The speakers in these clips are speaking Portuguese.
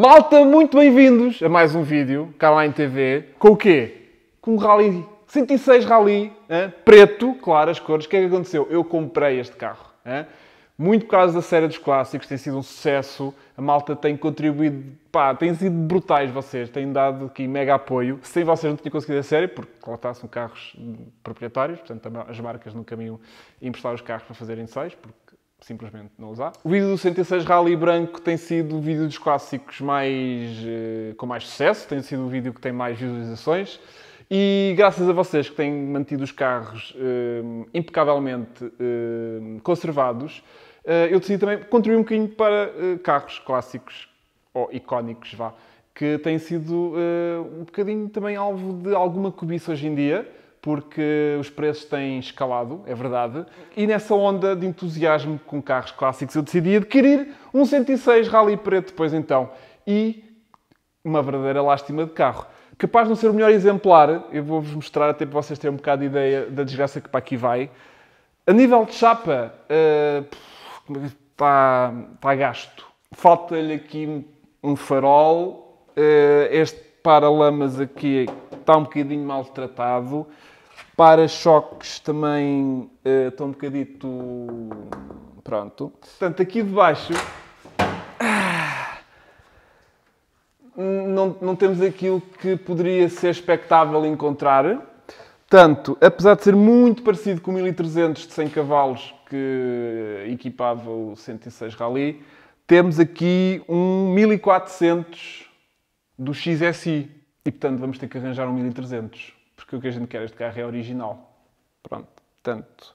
Malta, muito bem-vindos a mais um vídeo, Carline TV, com o quê? Com um Rally 106 Rally, hein? preto, claro, as cores. O que é que aconteceu? Eu comprei este carro. Hein? Muito por causa da série dos clássicos, tem sido um sucesso. A malta tem contribuído, pá, têm sido brutais vocês, têm dado aqui mega apoio. Sem vocês não tinha conseguido a série, porque lá está, são carros proprietários, portanto as marcas no caminho emprestaram os carros para fazerem ensaios, porque simplesmente não usar. O vídeo do 106 Rally Branco tem sido o vídeo dos clássicos mais, eh, com mais sucesso, tem sido o vídeo que tem mais visualizações e graças a vocês que têm mantido os carros um, eh, impecavelmente um, eh, conservados, eu decidi também contribuir um bocadinho para carros clássicos ou icónicos, vá, que têm sido uh, um bocadinho também alvo de alguma cobiça hoje em dia porque os preços têm escalado, é verdade, e nessa onda de entusiasmo com carros clássicos eu decidi adquirir um 106 Rally Preto depois então, e uma verdadeira lástima de carro. Capaz de não ser o melhor exemplar, eu vou-vos mostrar até para vocês terem um bocado de ideia da desgraça que para aqui vai. A nível de chapa, uh, eh, está, está gasto. Falta-lhe aqui um farol, uh, este para lamas aqui está um bocadinho maltratado. Para-choques também uh, um bocadito... Pronto. Portanto, aqui de baixo... Não, não temos aquilo que poderia ser expectável encontrar. Tanto, apesar de ser muito parecido com o 1300 de 100 cavalos que equipava o 106 Rally, temos aqui um 1400 do XSI. E portanto vamos ter que arranjar um 1300, porque o que a gente quer este carro é original. Pronto, portanto,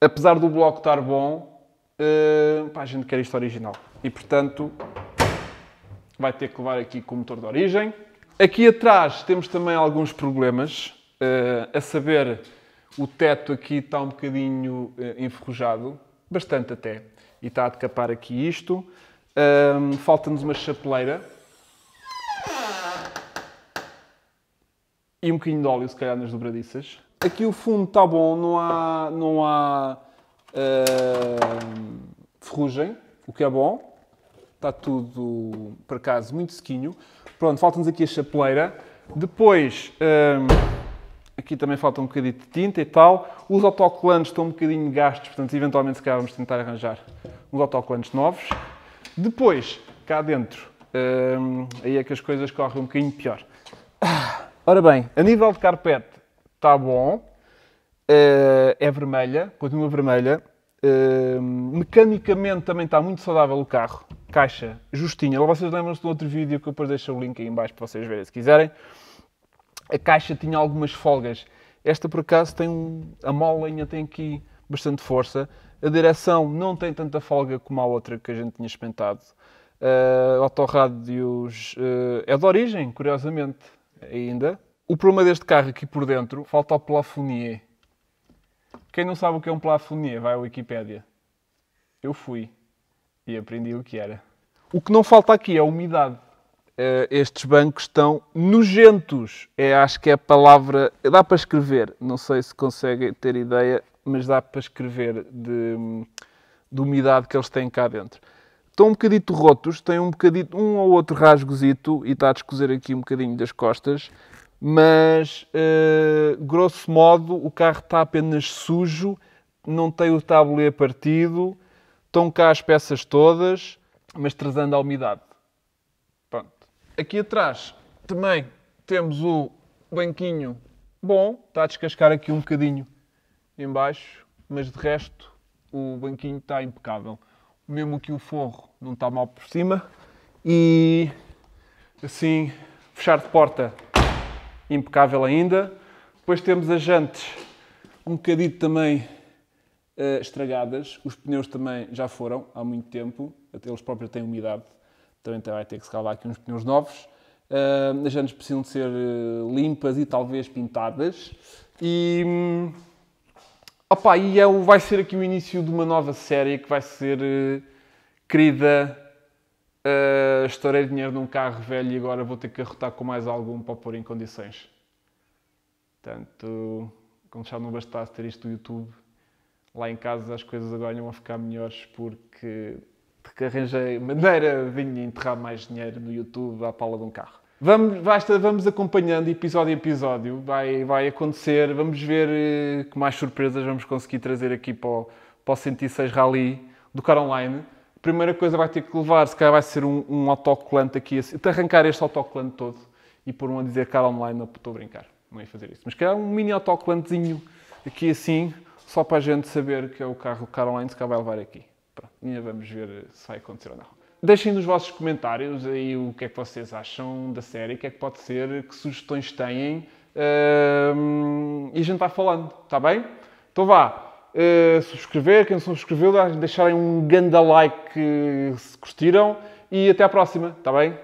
apesar do bloco estar bom, uh, pá, a gente quer isto original. E portanto, vai ter que levar aqui com o motor de origem. Aqui atrás temos também alguns problemas, uh, a saber, o teto aqui está um bocadinho uh, enferrujado, bastante até, e está a decapar aqui isto. Falta-nos uma chapeleira, e um bocadinho de óleo, se calhar, nas dobradiças. Aqui o fundo está bom, não há, não há uh, ferrugem, o que é bom. Está tudo, por acaso, muito sequinho. Pronto, falta-nos aqui a chapeleira. Depois, um, eh, aqui também falta um bocadinho de tinta e tal. Os autocolantes estão um bocadinho gastos, portanto, eventualmente, se calhar, vamos tentar arranjar uns autocolantes novos. Depois, cá dentro, um, eh, aí é que as coisas correm um bocadinho pior. Ora bem, a nível de carpete está bom, eh, é vermelha, continua vermelha. Ehm, mecanicamente também está muito saudável o carro, caixa justinha. Vocês lembram-se do outro vídeo que eu depois deixo o link aí embaixo para vocês verem se quiserem. A caixa tinha algumas folgas. Esta por acaso tem um, a mola ainda tem aqui bastante força. A direção não tem tanta folga como a outra que a gente tinha experimentado. Uh, autorrádios uh, é de origem, curiosamente ainda. O problema deste carro aqui por dentro, falta o plafonier. Quem não sabe o que é um plafonier, vai à Wikipédia. Eu fui e aprendi o que era. O que não falta aqui é a umidade. Uh, estes bancos estão nojentos. É, acho que é a palavra. Dá para escrever, não sei se conseguem ter ideia, mas dá para escrever de, hum, de umidade que eles têm cá dentro estão um bocadito rotos, têm um bocadito, um ou outro rasgozito e está a descozer aqui um bocadinho das costas, mas uh, grosso modo o carro está apenas sujo, não tem o tabuleiro partido, estão cá as peças todas, mas trazendo a umidade. Pronto. Aqui atrás também temos o banquinho bom, está a descascar aqui um bocadinho embaixo, mas de resto o banquinho está impecável mesmo que o forro não está mal por cima e assim fechar de porta impecável ainda. Depois temos as jantes um bocadito também uh, estragadas, os pneus também já foram há muito tempo, até eles próprios têm umidade, também então vai ter que se calar aqui uns pneus novos. Uh, as jantes precisam de ser uh, limpas e talvez pintadas. E... Hum, Opa, e é o, vai ser aqui o início de uma nova série que vai ser uh, querida. Uh, estourei dinheiro num carro velho e agora vou ter que arrotar com mais algum para pôr em condições. Portanto, como já não bastasse ter isto do YouTube, lá em casa as coisas agora iam ficar melhores porque, porque arranjei maneira de enterrar mais dinheiro no YouTube à pala de um carro. Vamos, basta, vamos acompanhando episódio a episódio, vai, vai acontecer, vamos ver eh, que mais surpresas vamos conseguir trazer aqui para o, para o 106 Rally do Car Online. primeira coisa vai ter que levar, se calhar vai ser um, um autocolante aqui, assim, arrancar este autocolante todo e pôr um a dizer Car Online, não estou a brincar, não ia fazer isso. Mas calhar um mini autocolantezinho aqui assim, só para a gente saber que é o carro Car Online, se calhar vai levar aqui. Pronto, ainda vamos ver eh, se vai acontecer ou não. Deixem nos vossos comentários aí o que é que vocês acham da série, o que é que pode ser, que sugestões têm. Uh, e a gente vai falando, está bem? Então vá, uh, subscrever, quem não subscreveu, deixarem um ganda like se curtiram e até à próxima, está bem?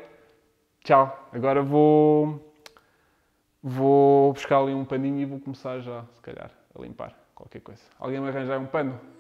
Tchau. Agora vou, vou buscar ali um paninho e vou começar já, se calhar, a limpar qualquer coisa. Alguém me arranjar um pano?